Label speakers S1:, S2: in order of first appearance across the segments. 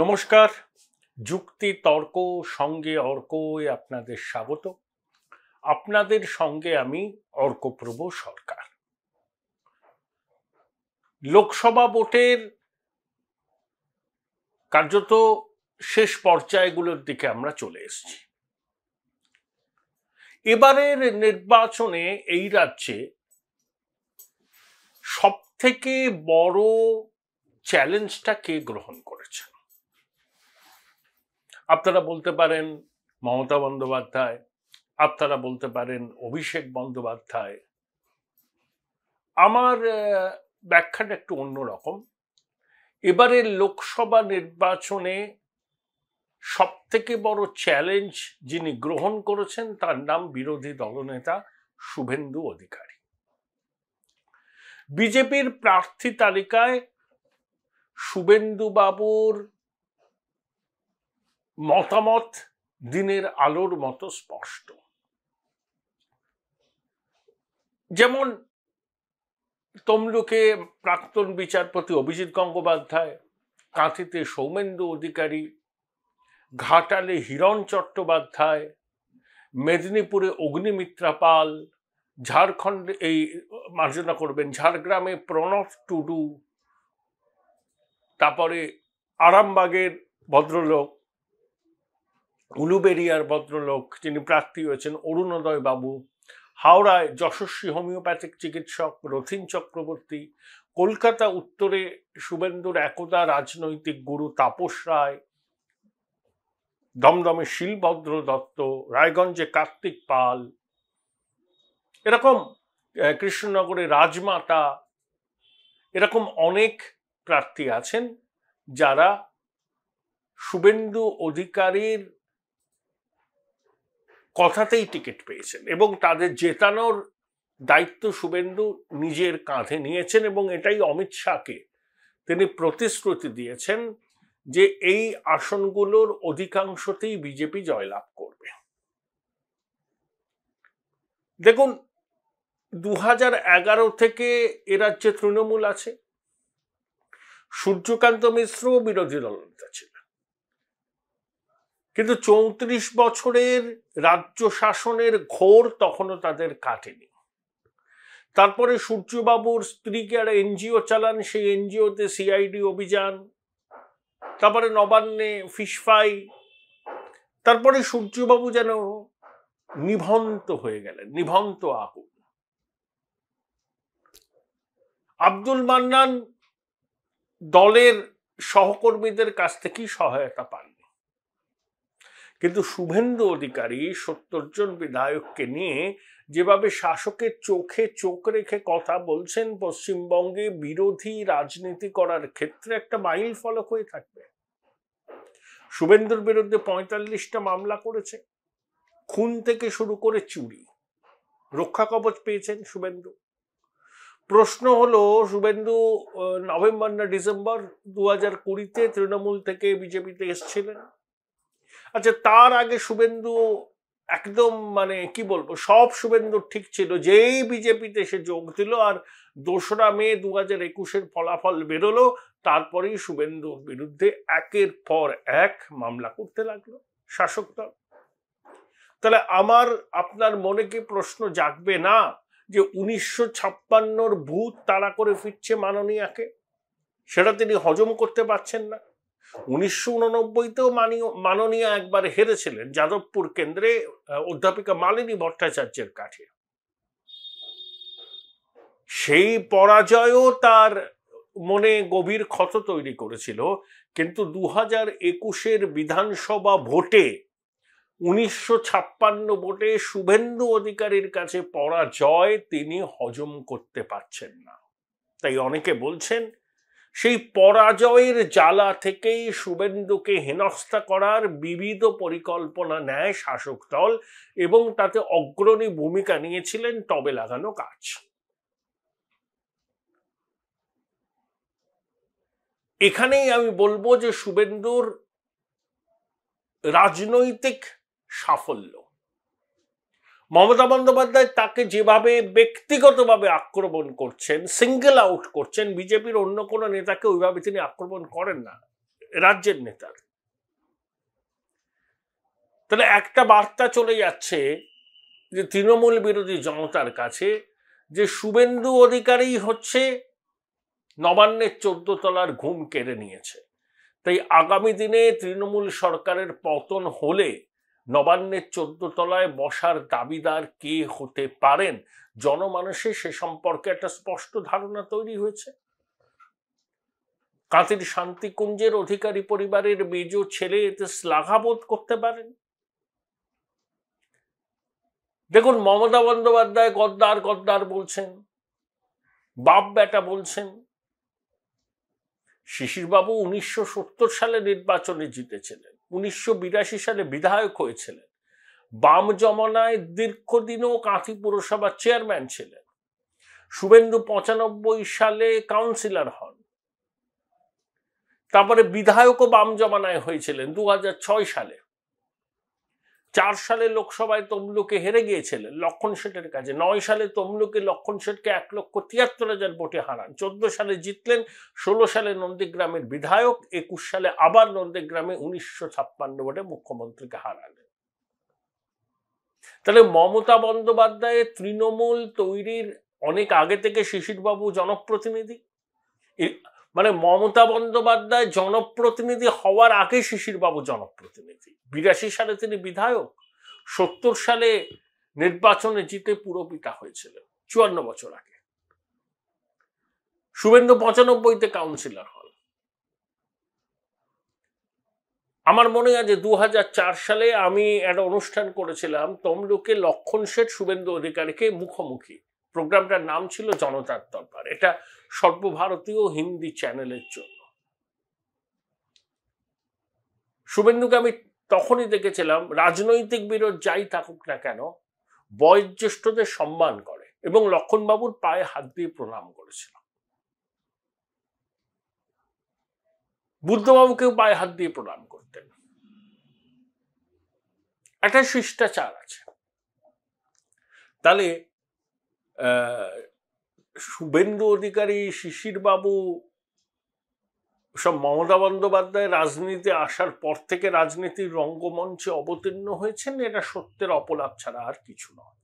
S1: নমস্কার যুক্তি তর্ক সঙ্গে অর্ক আপনাদের স্বাগত আপনাদের সঙ্গে আমি অর্কপ্রভ সরকার লোকসভা ভোটের কার্যত শেষ পর্যায়গুলোর দিকে আমরা চলে এসেছি এবারের নির্বাচনে এই রাজ্যে সব থেকে বড় চ্যালেঞ্জটা কে গ্রহণ করেছেন আপনারা বলতে পারেন মমতা বন্দ্যোপাধ্যায় আপনারা বলতে পারেন অভিষেক বন্দ্যোপাধ্যায় আমার ব্যাখ্যাটা একটু অন্যরকম এবারের লোকসভা নির্বাচনে সব থেকে বড় চ্যালেঞ্জ যিনি গ্রহণ করেছেন তার নাম বিরোধী দলনেতা শুভেন্দু অধিকারী বিজেপির প্রার্থী তালিকায় শুভেন্দু বাবুর মতামত দিনের আলোর মতো স্পষ্ট যেমন তমলুকে প্রাক্তন বিচারপতি অভিজিৎ গঙ্গোপাধ্যায় কাঁথিতে সৌমেন্দু অধিকারী ঘাটালে হিরণ চট্টোপাধ্যায় মেদিনীপুরে অগ্নিমিত্রা পাল ঝাড়খণ্ড এই মার্জনা করবেন ঝাড়গ্রামে প্রণব টুডু তারপরে আরামবাগের ভদ্রলোক উলুবেরিয়ার ভদ্রলোক যিনি প্রার্থী হয়েছেন অরুণোদয় বাবু হাওড়ায় যশস্বী হোমিওপ্যাথিক চিকিৎসক রথিন চক্রবর্তী কলকাতা উত্তরে শুভেন্দুর একদা রাজনৈতিক গুরু তাপস রায় দমদমে শিলভদ্র দত্ত রায়গঞ্জে কার্তিক পাল এরকম কৃষ্ণনগরে রাজমাতা এরকম অনেক প্রার্থী আছেন যারা শুভেন্দু অধিকারীর কথাতেই টিকিট পেয়েছেন এবং তাদের জেতানোর দায়িত্ব শুভেন্দু নিজের কাঁধে নিয়েছেন এবং এটাই অমিত শাহকে তিনি প্রতিশ্রুতি দিয়েছেন যে এই আসনগুলোর অধিকাংশতেই বিজেপি জয়লাভ করবে দেখুন দু থেকে এ রাজ্যে তৃণমূল আছে সূর্যকান্ত মিশ্র বিরোধী নেতা ছিল কিন্তু চৌত্রিশ বছরের রাজ্য শাসনের ঘোর তখনও তাদের কাটেনি তারপরে সূর্যবাবুর স্ত্রীকে আর এনজিও চালান সেই এনজিওতে সিআইডি অভিযান তারপরে নবান্নে ফাই তারপরে সূর্যবাবু যেন নিভন্ত হয়ে গেলেন নিভন্ত আহুল আব্দুল মান্নান দলের সহকর্মীদের কাছ থেকেই সহায়তা পান কিন্তু শুভেন্দু অধিকারী সত্তর জন বিধায়ককে নিয়ে যেভাবে শাসকের চোখে চোখ রেখে কথা বলছেন পশ্চিমবঙ্গে বিরোধী রাজনীতি করার ক্ষেত্রে একটা মাইল ফলক হয়ে থাকবে শুভেন্দুর বিরুদ্ধে পঁয়তাল্লিশটা মামলা করেছে খুন থেকে শুরু করে চুরি রক্ষা কবচ পেয়েছেন শুভেন্দু প্রশ্ন হলো শুভেন্দু নভেম্বর না ডিসেম্বর দু হাজার কুড়িতে তৃণমূল থেকে বিজেপিতে এসেছিলেন আচ্ছা তার আগে শুভেন্দু একদম মানে কি বলবো সব শুভেন্দু ঠিক ছিল যেই বিজেপিতে সে যোগ দিল আর দোসরা মে দু হাজার একুশের ফলাফল বেরোলো তারপরেই শুভেন্দুর বিরুদ্ধে একের পর এক মামলা করতে লাগলো শাসক দল তাহলে আমার আপনার মনে কি প্রশ্ন জাগবে না যে উনিশশো ছাপ্পান্নর ভূত তাড়া করে ফিরছে মাননীয়াকে সেটা তিনি হজম করতে পারছেন না উনিশশো উননব্বইতেও মাননীয় একবার হেরেছিলেন যাদবপুর কেন্দ্রে অধ্যাপিকা মালিনী ভট্টাচার্যের কাছে সেই পরাজয়ও তার মনে গভীর ক্ষত তৈরি করেছিল কিন্তু দু হাজার একুশের বিধানসভা ভোটে উনিশশো ছাপ্পান্ন ভোটে শুভেন্দু অধিকারীর কাছে পরাজয় তিনি হজম করতে পারছেন না তাই অনেকে বলছেন সেই পরাজয়ের জ্বালা থেকেই শুভেন্দুকে হেনস্থা করার বিবিধ পরিকল্পনা নেয় শাসক দল এবং তাতে অগ্রণী ভূমিকা নিয়েছিলেন টবে লাগানো কাজ এখানেই আমি বলবো যে শুভেন্দুর রাজনৈতিক সাফল্য মমতা বন্দ্যোপাধ্যায় তাকে যেভাবে ব্যক্তিগতভাবে আক্রমণ করছেন সিঙ্গেল আউট করছেন বিজেপির অন্য কোনো নেতাকে ওইভাবে তিনি আক্রমণ করেন না রাজ্যের নেতার তাহলে একটা বার্তা চলে যাচ্ছে যে তৃণমূল বিরোধী জনতার কাছে যে শুভেন্দু অধিকারী হচ্ছে নবান্নের চোদ্দ তলার ঘুম কেড়ে নিয়েছে তাই আগামী দিনে তৃণমূল সরকারের পতন হলে নবান্নের চোদ্দ তলায় বসার দাবিদার কে হতে পারেন জনমানসে সে সম্পর্কে একটা স্পষ্ট ধারণা তৈরি হয়েছে কাঁতির শান্তিকুঞ্জের অধিকারী পরিবারের মেজ ছেলে এতে শ্লাঘাবোধ করতে পারেন দেখুন মমতা বন্দ্যোপাধ্যায় গদ্দার গদ্দার বলছেন বাপ বেটা বলছেন শিশিরবাবু উনিশশো সত্তর সালে নির্বাচনে জিতেছিলেন উনিশশো সালে বিধায়ক হয়েছিলেন বাম জমানায় দীর্ঘদিনও কাঁথি পুরসভার চেয়ারম্যান ছিলেন শুভেন্দু পঁচানব্বই সালে কাউন্সিলর হন তারপরে বিধায়কও বাম জমানায় হয়েছিলেন দু সালে চার সালে লোকসভায় তমলুকে হেরে গিয়েছিলেন লক্ষণ শেঠের কাছে নয় সালে তমলুকে লক্ষণ শেঠকে এক লক্ষ তিয়াত্তর হাজার ভোটে হারান চোদ্দ সালে জিতলেন ষোলো সালে নন্দীগ্রামের বিধায়ক একুশ সালে আবার নন্দীগ্রামে উনিশশো ছাপ্পান্ন ভোটে মুখ্যমন্ত্রীকে হারালেন তাহলে মমতা বন্দ্যোপাধ্যায়ের তৃণমূল তৈরির অনেক আগে থেকে শিশিরবাবু জনপ্রতিনিধি মানে মমতা বন্দ্যোপাধ্যায় জনপ্রতিনিধি হওয়ার আগে শিশিরবাবু জনপ্রতিনিধি বিরাশি সালে তিনি বিধায়ক সত্তর সালে নির্বাচনে জিতে পুরপিতা হয়েছিলেন চুয়ান্ন বছর আগে শুভেন্দু পঁচানব্বইতে কাউন্সিলর হন আমার মনে আছে দু সালে আমি একটা অনুষ্ঠান করেছিলাম তমলুকে লক্ষণ শেঠ শুভেন্দু অধিকারীকে মুখোমুখি প্রোগ্রামটার নাম ছিল জনতার দরবার এটা সর্বভারতীয় হিন্দি চ্যানেলের জন্য শুভেন্দুকে আমি তখনই দেখেছিলাম রাজনৈতিক বিরোধ যাই থাকুক না কেন বয়োজ্যেষ্ঠদের সম্মান করে এবং লক্ষণবাবুর পায়ে হাত দিয়ে প্রণাম করেছিল বুদ্ধবাবুকেও পায়ে হাত দিয়ে প্রণাম করতেন একটা শিষ্টাচার আছে তাহলে শুভেন্দু অধিকারী শিশিরবাবু সব মমতা বন্দ্যোপাধ্যায় রাজনীতি আসার পর থেকে রাজনীতির রঙ্গমঞ্চে অবতীর্ণ হয়েছেন এটা সত্যের অপলাপ ছাড়া আর কিছু নয়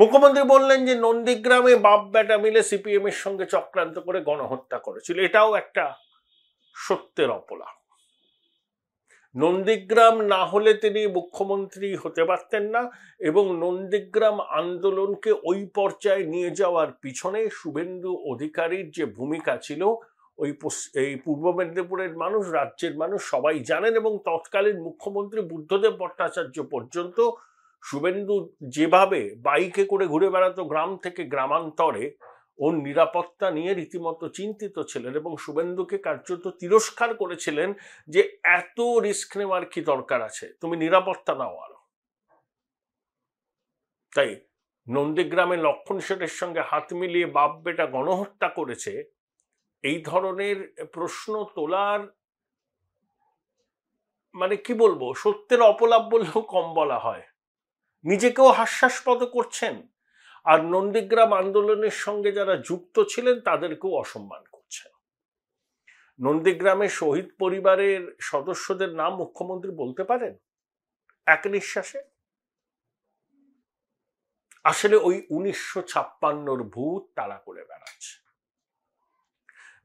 S1: মুখ্যমন্ত্রী বললেন যে নন্দীগ্রামে বাপ বেটা মিলে সিপিএম এর সঙ্গে চক্রান্ত করে গণহত্যা করেছিল এটাও একটা সত্যের অপলাপ নন্দীগ্রাম না হলে তিনি মুখ্যমন্ত্রী হতে পারতেন না এবং নন্দীগ্রাম আন্দোলনকে ওই পর্যায়ে নিয়ে যাওয়ার পিছনে শুভেন্দু অধিকারীর যে ভূমিকা ছিল ওই এই পূর্ব মেদিনীপুরের মানুষ রাজ্যের মানুষ সবাই জানেন এবং তৎকালীন মুখ্যমন্ত্রী বুদ্ধদেব ভট্টাচার্য পর্যন্ত শুভেন্দু যেভাবে বাইকে করে ঘুরে বেড়াতো গ্রাম থেকে গ্রামান্তরে ওর নিরাপত্তা নিয়ে রীতিমতো চিন্তিত ছিলেন এবং শুভেন্দুকে কার্যত তিরস্কার করেছিলেন যে এত রিস্ক নেওয়ার কি দরকার আছে তুমি নিরাপত্তা নাও আরো তাই নন্দীগ্রামে লক্ষণ সেটের সঙ্গে হাত মিলিয়ে বাপ বেটা গণহত্যা করেছে এই ধরনের প্রশ্ন তোলার মানে কি বলবো সত্যের অপলাপ বললেও কম বলা হয় নিজেকেও হাস্যাস্পদ করছেন আর নন্দীগ্রাম আন্দোলনের সঙ্গে যারা যুক্ত ছিলেন তাদেরকেও অসম্মান করছেন নন্দীগ্রামে শহীদ পরিবারের সদস্যদের নাম মুখ্যমন্ত্রী বলতে পারেন এক নিঃশ্বাসে আসলে ওই উনিশশো ছাপ্পান্নর ভূত তাড়া করে বেড়াচ্ছে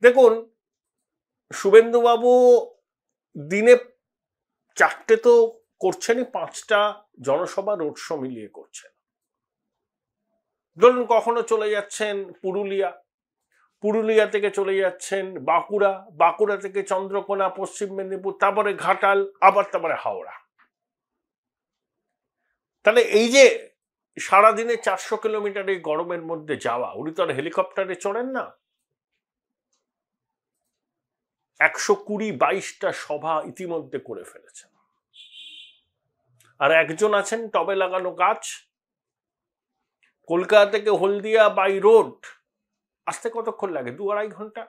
S1: দেখুন শুভেন্দুবাবু দিনে চারটে তো করছেনই পাঁচটা জনসভা রোড শো মিলিয়ে করছেন ধরুন কখনো চলে যাচ্ছেন পুরুলিয়া পুরুলিয়া থেকে চলে যাচ্ছেন বাঁকুড়া বাঁকুড়া থেকে চন্দ্রকোনা পশ্চিম মেদিনীপুর তারপরে ঘাটাল আবার তারপরে হাওড়া তাহলে এই যে সারাদিনে চারশো কিলোমিটার এই গরমের মধ্যে যাওয়া উনি তো আর হেলিকপ্টারে চড়েন না একশো কুড়ি বাইশটা সভা ইতিমধ্যে করে ফেলেছেন আর একজন আছেন টবে লাগানো গাছ কলকাতা থেকে হলদিয়া বাই রোড আসতে কতক্ষণ লাগে দু আড়াই ঘন্টা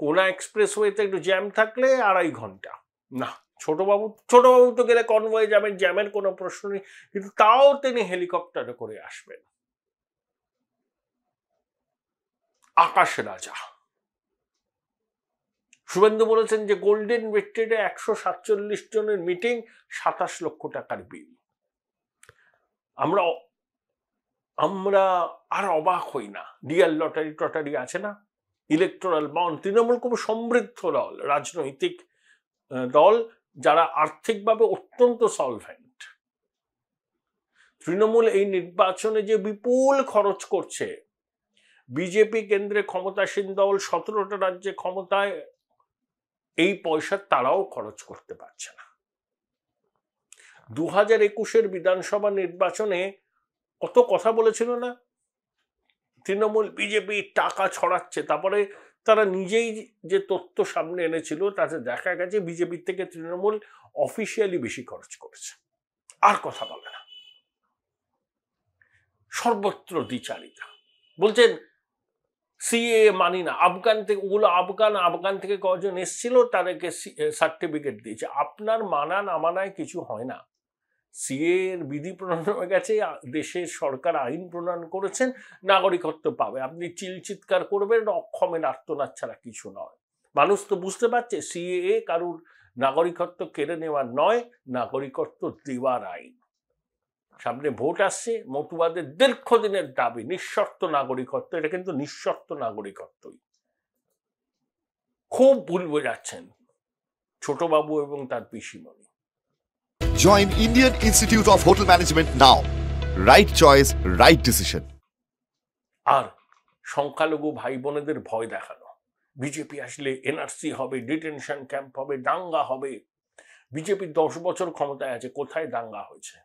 S1: কোনা এক্সপ্রেসওয়েতে একটু জ্যাম থাকলে আড়াই ঘন্টা না ছোটবাবু ছোটবাবু তো গেলে কনভয়ে যাবেন জ্যামের কোনো প্রশ্ন নেই কিন্তু তাও তিনি হেলিকপ্টারে করে আসবেন আকাশ রাজা শুভেন্দু বলেছেন যে গোল্ডেন ভিক্টরিতে একশো সাতচল্লিশ জনের মিটিং সাতাশ লক্ষ টাকার বিল আমরা আমরা আর অবাক হই না রিয়াল লটারি টটারি আছে না ইলেকট্রাল বন তৃণমূল খুব সমৃদ্ধ দল রাজনৈতিক দল যারা আর্থিকভাবে অত্যন্ত সলভেন্ট তৃণমূল এই নির্বাচনে যে বিপুল খরচ করছে বিজেপি কেন্দ্রে ক্ষমতাসীন দল সতেরোটা রাজ্যে ক্ষমতায় এই পয়সা তারাও খরচ করতে পারছে না দু হাজার একুশের বিধানসভা নির্বাচনে কত কথা বলেছিল না তৃণমূল বিজেপি টাকা ছড়াচ্ছে তারপরে তারা নিজেই যে তথ্য সামনে এনেছিল তাতে দেখা গেছে বিজেপির থেকে তৃণমূল অফিসিয়ালি বেশি খরচ করেছে আর কথা বলে না সর্বত্র দ্বিচারিতা বলছেন সিএ মানি না আফগান থেকে ওগুলো আফগান আফগান থেকে কজন এসছিল তাদেরকে সার্টিফিকেট দিয়েছে আপনার মানা না মানায় কিছু হয় না সিএ এর বিধি প্রণয়নের কাছে দেশের সরকার আইন প্রণয়ন করেছেন নাগরিকত্ব পাবে আপনি চিল চিৎকার করবেন অক্ষমের আর্তনাদ ছাড়া কিছু নয় মানুষ তো বুঝতে পারছে সিএ কারুর নাগরিকত্ব কেড়ে নেওয়ার নয় নাগরিকত্ব দেওয়ার আইন সামনে ভোট আসছে মতুবাদের দীর্ঘদিনের দাবি নিঃশর্ত নাগরিকত্ব এটা কিন্তু নিঃশর্ত নাগরিকত্বই খুব ভুল বোঝাচ্ছেন ছোটবাবু এবং তার পিসিমণি Join Indian Institute of Hotel Management now. Right choice, right decision. আর সংখ্যালঘু ভাই বোনেদের ভয় দেখানো বিজেপি আসলে এনআরসি হবে ডিটেনশন ক্যাম্প হবে দাঙ্গা হবে বিজেপি দশ বছর ক্ষমতায় আছে কোথায় দাঙ্গা হয়েছে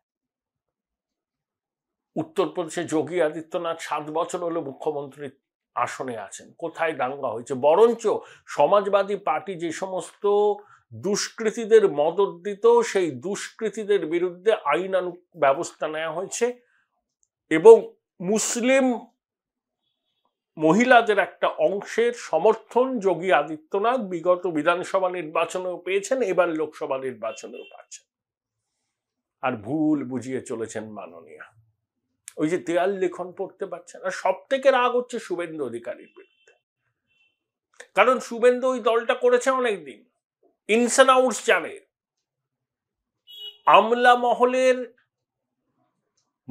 S1: উত্তরপ্রদেশে যোগী আদিত্যনাথ সাত বছর হলো মুখ্যমন্ত্রী আসনে আছেন কোথায় দাঙ্গা হয়েছে বরঞ্চ সমাজবাদী পার্টি যে সমস্ত দুষ্কৃতীদের মদত দিত সেই দুষ্কৃতীদের বিরুদ্ধে আইনানু ব্যবস্থা নেওয়া হয়েছে এবং মুসলিম মহিলাদের একটা অংশের সমর্থন যোগী আদিত্যনাথ বিগত বিধানসভা নির্বাচনেও পেয়েছেন এবার লোকসভা নির্বাচনেও পাচ্ছেন আর ভুল বুঝিয়ে চলেছেন মাননীয়া ওই যে দেয়াল লেখন পড়তে পারছেন আর সব থেকে রাগ হচ্ছে শুভেন্দু অধিকারীর বিরুদ্ধে কারণ শুভেন্দু ওই দলটা করেছে অনেকদিন ইনসানাউটস অ্যান্ড জানে আমলা মহলের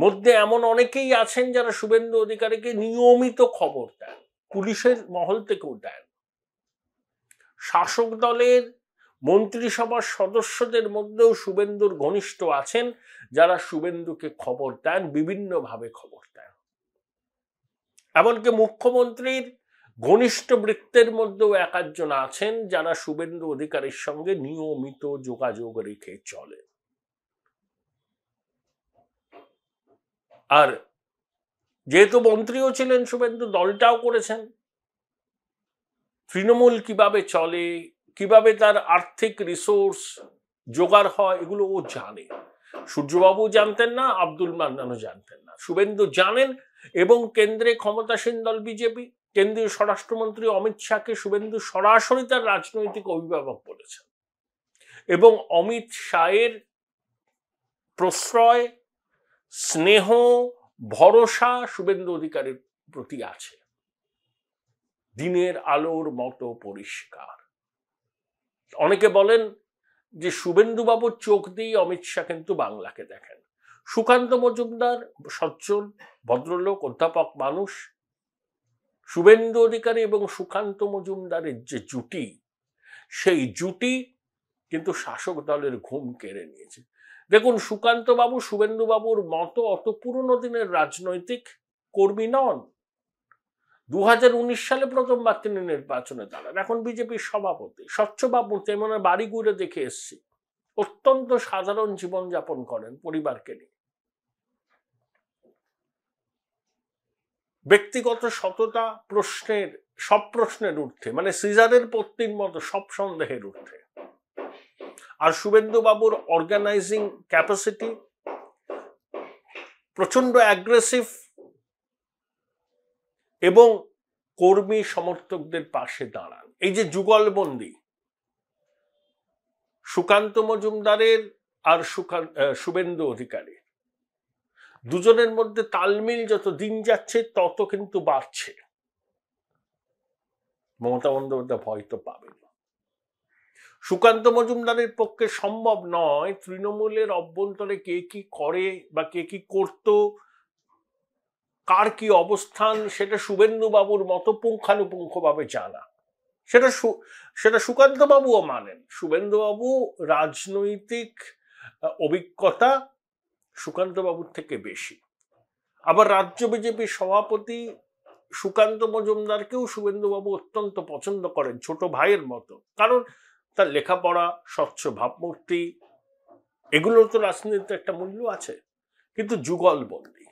S1: মধ্যে এমন অনেকেই আছেন যারা শুভেন্দু অধিকারীকে নিয়মিত খবর দেন পুলিশের মহল থেকেও দেন শাসক দলের মন্ত্রিসভার সদস্যদের মধ্যেও শুভেন্দুর ঘনিষ্ঠ আছেন যারা শুভেন্দুকে খবর দেন বিভিন্নভাবে খবর দেন এমনকি মুখ্যমন্ত্রীর ঘনিষ্ঠ বৃত্তের মধ্যেও এক আধজন আছেন যারা শুভেন্দু অধিকারীর সঙ্গে নিয়মিত যোগাযোগ রেখে চলে আর যেহেতু মন্ত্রীও ছিলেন শুভেন্দু দলটাও করেছেন তৃণমূল কিভাবে চলে কিভাবে তার আর্থিক রিসোর্স জোগাড় হয় এগুলো ও জানে সূর্যবাবু জানতেন না আব্দুল মান্নানও জানতেন না শুভেন্দু জানেন এবং কেন্দ্রে ক্ষমতাসীন দল বিজেপি কেন্দ্রীয় স্বরাষ্ট্রমন্ত্রী অমিত শাহকে শুভেন্দু সরাসরি তার রাজনৈতিক অভিভাবক বলেছেন এবং অমিত শাহের প্রশ্রয় স্নেহ ভরসা শুভেন্দু অধিকারীর প্রতি আছে দিনের আলোর মতো পরিষ্কার অনেকে বলেন যে শুভেন্দুবাবুর চোখ দিয়েই অমিত শাহ কিন্তু বাংলাকে দেখেন সুকান্ত মজুমদার সজ্জন ভদ্রলোক অধ্যাপক মানুষ শুভেন্দু অধিকারী এবং সুকান্ত মজুমদারের যে জুটি সেই জুটি কিন্তু শাসক দলের ঘুম কেড়ে নিয়েছে দেখুন সুকান্তবাবু শুভেন্দুবাবুর মতো অত পুরনো দিনের রাজনৈতিক কর্মী নন দু সালে প্রথমবার তিনি নির্বাচনে দাঁড়ান এখন বিজেপির সভাপতি স্বচ্ছবাবু তেমন বাড়ি ঘুরে দেখে এসছি অত্যন্ত সাধারণ জীবনযাপন করেন পরিবারকে নিয়ে ব্যক্তিগত সততা প্রশ্নের সব প্রশ্নের ঊর্ধ্বে মানে সিজারের পত্নীর মতো সব সন্দেহের ঊর্ধ্বে আর শুভেন্দুবাবুর অর্গানাইজিং ক্যাপাসিটি প্রচন্ড অ্যাগ্রেসিভ এবং কর্মী সমর্থকদের পাশে দাঁড়ান এই যে যুগলবন্দি সুকান্ত মজুমদারের আর সুকান্ত শুভেন্দু অধিকারী দুজনের মধ্যে তালমিল যত দিন যাচ্ছে তত কিন্তু বাড়ছে মমতা বন্দ্যোপাধ্যায় ভয় তো পাবেন সুকান্ত মজুমদারের পক্ষে সম্ভব নয় তৃণমূলের অভ্যন্তরে কে কি করে বা কে কি করত কার কি অবস্থান সেটা শুভেন্দুবাবুর মতো পুঙ্খানুপুঙ্খভাবে জানা সেটা সেটা সুকান্তবাবুও মানেন শুভেন্দুবাবু রাজনৈতিক অভিজ্ঞতা সুকান্তবাবুর থেকে বেশি আবার রাজ্য বিজেপির সভাপতি সুকান্ত মজুমদারকেও শুভেন্দুবাবু অত্যন্ত পছন্দ করেন ছোট ভাইয়ের মতো কারণ তার লেখাপড়া স্বচ্ছ ভাবমূর্তি এগুলোর তো রাজনীতিতে একটা মূল্য আছে কিন্তু যুগলবন্দী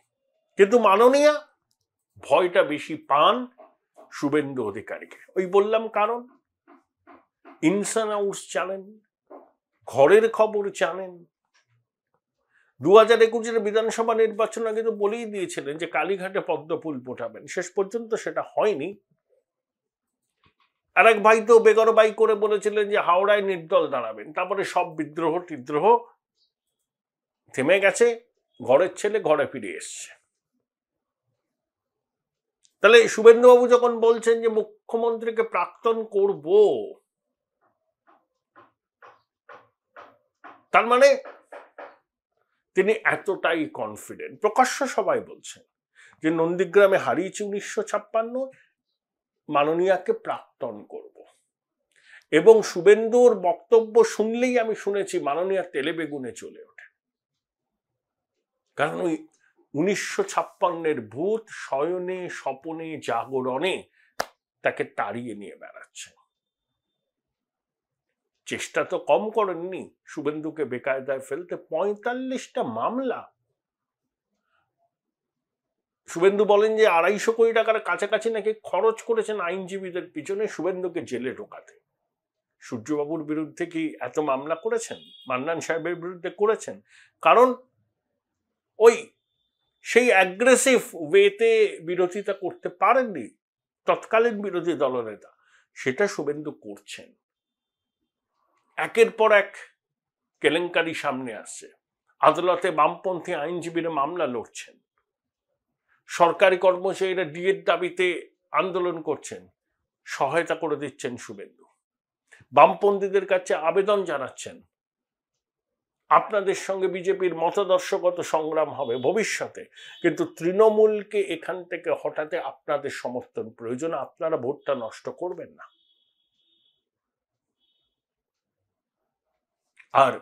S1: কিন্তু মাননীয়া ভয়টা বেশি পান শুভেন্দু অধিকারীকে ওই বললাম কারণ ইনসান আউটস জানেন ঘরের খবর জানেন দু হাজার একুশের বিধানসভা আগে কিন্তু বলেই দিয়েছিলেন যে কালীঘাটে পদ্মফুল ফোটাবেন শেষ পর্যন্ত সেটা হয়নি আর এক ভাই তো বেগর বাই করে বলেছিলেন যে হাওড়ায় নির্দল দাঁড়াবেন তারপরে সব বিদ্রোহ টিদ্রোহ থেমে গেছে ঘরের ছেলে ঘরে ফিরে এসছে তাহলে শুভেন্দুবাবু যখন বলছেন যে মুখ্যমন্ত্রীকে প্রাক্তন করব তার মানে তিনি এতটাই কনফিডেন্ট প্রকাশ্য সবাই বলছেন যে নন্দীগ্রামে হারিয়েছি উনিশশো ছাপ্পান্ন মাননীয়াকে প্রাক্তন করব এবং শুভেন্দুর বক্তব্য শুনলেই আমি শুনেছি মাননীয়া তেলে বেগুনে চলে ওঠে কারণ ওই উনিশশো ছাপ্পান্নের ভূত শয়নে স্বপনে জাগরণে তাকে তাড়িয়ে নিয়ে বেড়াচ্ছে চেষ্টা তো কম করেননি শুভেন্দুকে বেকায়দায় ফেলতে পঁয়তাল্লিশটা মামলা শুভেন্দু বলেন যে আড়াইশো কোটি টাকার কাছাকাছি নাকি খরচ করেছেন আইনজীবীদের পিছনে শুভেন্দুকে জেলে ঢোকাতে সূর্যবাবুর বিরুদ্ধে কি এত মামলা করেছেন মান্নান সাহেবের বিরুদ্ধে করেছেন কারণ ওই সেই অ্যাগ্রেসিভ ওয়েতে বিরোধিতা করতে পারেননি তৎকালীন বিরোধী দলনেতা সেটা শুভেন্দু করছেন একের পর এক কেলেঙ্কারি সামনে আসছে আদালতে বামপন্থী আইনজীবীরা মামলা লড়ছেন সরকারি কর্মচারীরা ডিএর দাবিতে আন্দোলন করছেন সহায়তা করে দিচ্ছেন শুভেন্দু বামপন্থীদের কাছে আবেদন জানাচ্ছেন আপনাদের সঙ্গে বিজেপির মতাদর্শগত সংগ্রাম হবে ভবিষ্যতে কিন্তু তৃণমূলকে এখান থেকে হঠাতে আপনাদের সমর্থন প্রয়োজন আপনারা ভোটটা নষ্ট করবেন না আর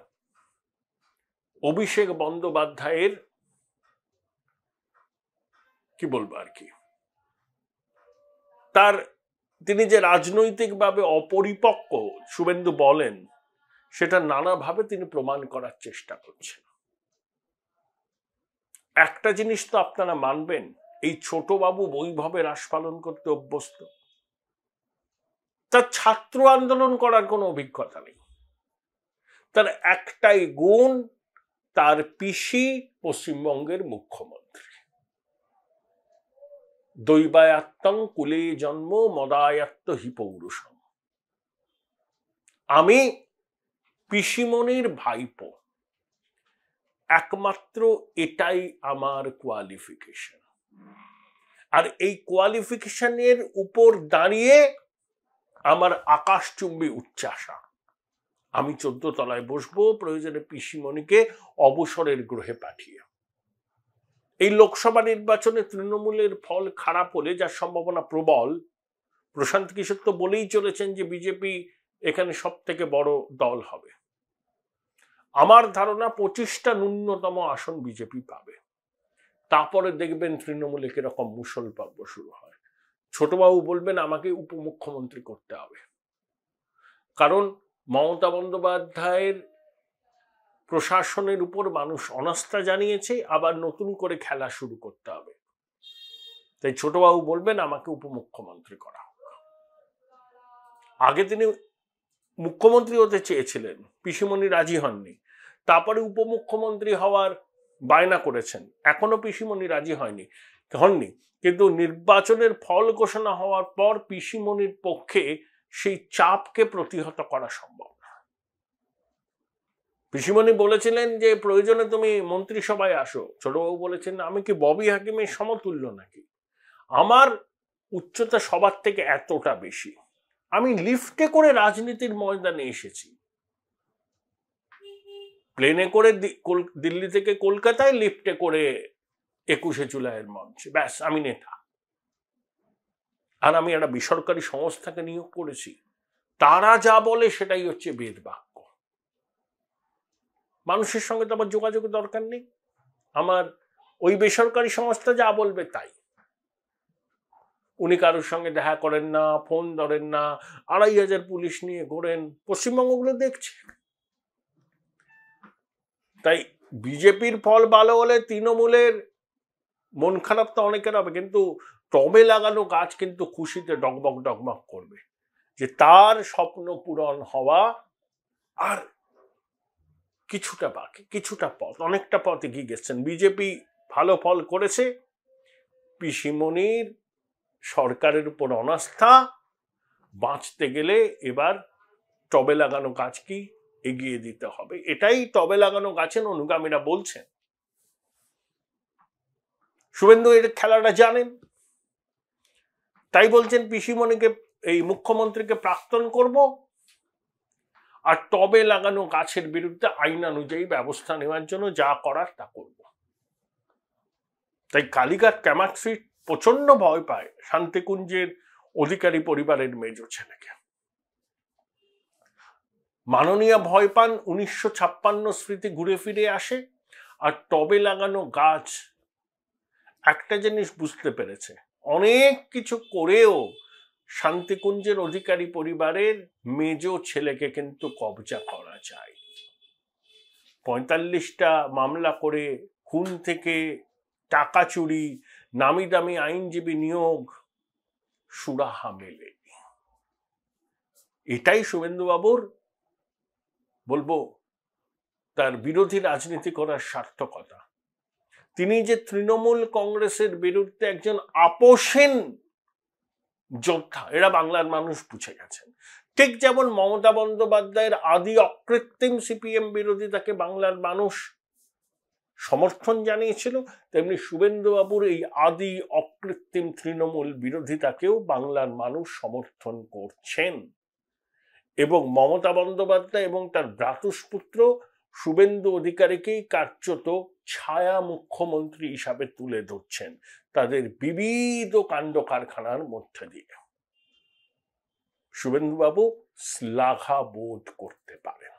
S1: অভিষেক বন্দ্যোপাধ্যায়ের কি বলবো আর কি তার তিনি যে রাজনৈতিকভাবে অপরিপক্ক শুভেন্দু বলেন সেটা নানাভাবে তিনি প্রমাণ করার চেষ্টা করছেন একটা জিনিস তো আপনারা মানবেন এই ছোটবাবু বৈভবে হ্রাস পালন করতে অভ্যস্ত তার ছাত্র আন্দোলন করার কোনো অভিজ্ঞতা নেই তার একটাই গুণ তার পিসি পশ্চিমবঙ্গের মুখ্যমন্ত্রী দৈবায়াত্তং কুলে জন্ম মদায়াত্ম হি আমি পিসিমনির ভাইপো একমাত্র এটাই আমার কোয়ালিফিকেশন আর এই কোয়ালিফিকেশনের উপর দাঁড়িয়ে আমার আকাশচুম্বী উচ্চাসা আমি চোদ্দ তলায় বসবো প্রয়োজনে পিসিমণিকে অবসরের গ্রহে পাঠিয়ে এই লোকসভা নির্বাচনে তৃণমূলের ফল খারাপ হলে যার সম্ভাবনা প্রবল প্রশান্ত কিশোর তো বলেই চলেছেন যে বিজেপি এখানে সব থেকে বড় দল হবে আমার ধারণা পঁচিশটা ন্যূনতম আসন বিজেপি পাবে তারপরে দেখবেন তৃণমূলে কিরকম মুসল পর্ব শুরু হয় ছোটবাবু বলবেন আমাকে উপমুখ্যমন্ত্রী করতে হবে কারণ মমতা বন্দ্যোপাধ্যায়ের প্রশাসনের উপর মানুষ অনাস্থা জানিয়েছে আবার নতুন করে খেলা শুরু করতে হবে তাই ছোটবাবু বলবেন আমাকে উপমুখ্যমন্ত্রী করা হোক আগে তিনি মুখ্যমন্ত্রী হতে চেয়েছিলেন পিসিমণি রাজি হননি তারপরে উপমুখ্যমন্ত্রী হওয়ার বায়না করেছেন এখনো পিসিমণি রাজি হয়নি হননি কিন্তু নির্বাচনের ফল ঘোষণা হওয়ার পর পিসিমণির পক্ষে সেই চাপকে প্রতিহত করা সম্ভব না পিসিমণি বলেছিলেন যে প্রয়োজনে তুমি মন্ত্রিসভায় আসো ছোটবাবু বলেছেন আমি কি ববি হাকিমের সমতুল্য নাকি আমার উচ্চতা সবার থেকে এতটা বেশি আমি লিফটে করে রাজনীতির ময়দানে এসেছি প্লেনে করে দিল্লি থেকে কলকাতায় লিফটে করে একুশে জুলাইয়ের মঞ্চে ব্যাস আমি নেতা আর আমি একটা বেসরকারি সংস্থাকে নিয়োগ করেছি তারা যা বলে সেটাই হচ্ছে বেদ বাক্য মানুষের সঙ্গে তো আমার যোগাযোগের দরকার নেই আমার ওই বেসরকারি সংস্থা যা বলবে তাই উনি কারোর সঙ্গে দেখা করেন না ফোন ধরেন না আড়াই হাজার পুলিশ নিয়ে ঘোরেন পশ্চিমবঙ্গগুলো দেখছে তাই বিজেপির ফল ভালো হলে তৃণমূলের মন খারাপ তো অনেকের হবে কিন্তু টবে লাগানো গাছ কিন্তু খুশিতে ডগমগ ডকমক করবে যে তার স্বপ্ন পূরণ হওয়া আর কিছুটা বাকি কিছুটা পথ অনেকটা পথ এগিয়ে গেছেন বিজেপি ভালো ফল করেছে পিসিমনির সরকারের উপর অনাস্থা বাঁচতে গেলে এবার টবে লাগানো গাছ কি এগিয়ে দিতে হবে এটাই টবে লাগানো গাছের অনুগামীরা বলছেন শুভেন্দু এর খেলাটা জানেন তাই বলছেন পিসিমণিকে এই মুখ্যমন্ত্রীকে প্রাক্তন করব আর টবে লাগানো গাছের বিরুদ্ধে আইন অনুযায়ী ব্যবস্থা নেওয়ার জন্য যা করার তা করব তাই কালীঘাট ক্যামাক্সি প্রচন্ড ভয় পায় শান্তিকুঞ্জের অধিকারী পরিবারের মেজ ছেলেকে মাননীয় ভয় পান উনিশশো ছাপ্পান্ন স্মৃতি ঘুরে ফিরে আসে আর টবে লাগানো গাছ একটা জিনিস বুঝতে পেরেছে অনেক কিছু করেও শান্তিকুঞ্জের অধিকারী পরিবারের মেজ ছেলেকে কিন্তু কবজা করা যায় পঁয়তাল্লিশটা মামলা করে খুন থেকে টাকা চুরি নামি দামি আইনজীবী নিয়োগ সুরাহা মেলে এটাই শুভেন্দুবাবুর বলবো তার বিরোধী রাজনীতি করার সার্থকতা তিনি যে তৃণমূল কংগ্রেসের বিরুদ্ধে একজন আপোষেন যোদ্ধা এরা বাংলার মানুষ বুঝে গেছেন ঠিক যেমন মমতা বন্দ্যোপাধ্যায়ের আদি অকৃত্রিম সিপিএম বিরোধিতাকে বাংলার মানুষ সমর্থন জানিয়েছিল তেমনি শুভেন্দুবাবুর এই আদি অকৃত্রিম তৃণমূল বিরোধিতাকেও বাংলার মানুষ সমর্থন করছেন এবং মমতা বন্দ্যোপাধ্যায় এবং তার ভ্রাতুষ্পুত্র শুভেন্দু অধিকারীকেই কার্যত ছায়া মুখ্যমন্ত্রী হিসাবে তুলে ধরছেন তাদের বিবিধ কাণ্ড কারখানার মধ্যে দিয়ে শুভেন্দুবাবু শ্লাঘা বোধ করতে পারেন